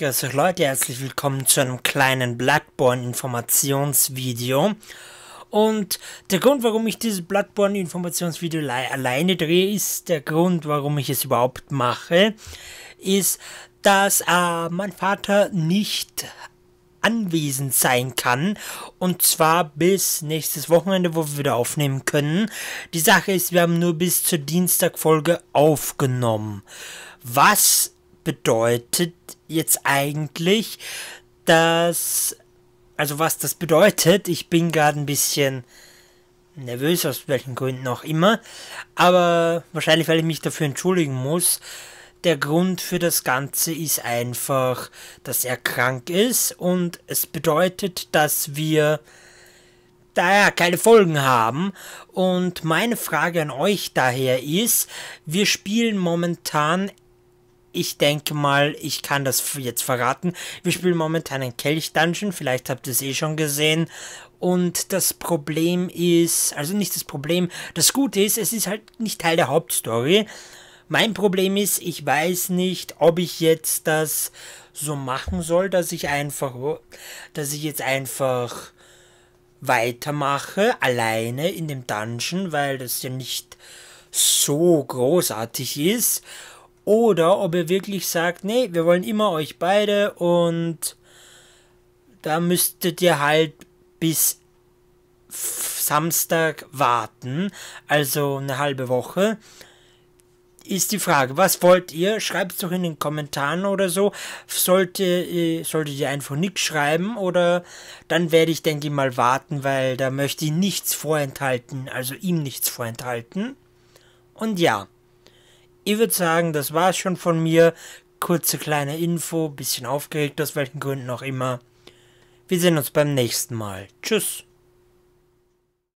Grüß euch Leute, herzlich willkommen zu einem kleinen Bloodborne Informationsvideo. Und der Grund, warum ich dieses Bloodborne Informationsvideo alleine drehe, ist der Grund, warum ich es überhaupt mache, ist, dass äh, mein Vater nicht anwesend sein kann. Und zwar bis nächstes Wochenende, wo wir wieder aufnehmen können. Die Sache ist, wir haben nur bis zur Dienstagfolge aufgenommen. Was bedeutet jetzt eigentlich, dass... Also was das bedeutet, ich bin gerade ein bisschen nervös, aus welchen Gründen auch immer. Aber wahrscheinlich, weil ich mich dafür entschuldigen muss. Der Grund für das Ganze ist einfach, dass er krank ist und es bedeutet, dass wir daher keine Folgen haben. Und meine Frage an euch daher ist, wir spielen momentan ich denke mal, ich kann das jetzt verraten. Wir spielen momentan einen Kelch-Dungeon, vielleicht habt ihr es eh schon gesehen. Und das Problem ist, also nicht das Problem, das Gute ist, es ist halt nicht Teil der Hauptstory. Mein Problem ist, ich weiß nicht, ob ich jetzt das so machen soll, dass ich einfach, dass ich jetzt einfach weitermache, alleine in dem Dungeon, weil das ja nicht so großartig ist. Oder ob ihr wirklich sagt, nee, wir wollen immer euch beide und da müsstet ihr halt bis Samstag warten, also eine halbe Woche, ist die Frage, was wollt ihr? Schreibt es doch in den Kommentaren oder so. Sollte, äh, solltet ihr einfach nichts schreiben oder dann werde ich, denke ich, mal warten, weil da möchte ich nichts vorenthalten, also ihm nichts vorenthalten. Und ja ich würde sagen, das war es schon von mir. Kurze kleine Info, bisschen aufgeregt, aus welchen Gründen auch immer. Wir sehen uns beim nächsten Mal. Tschüss.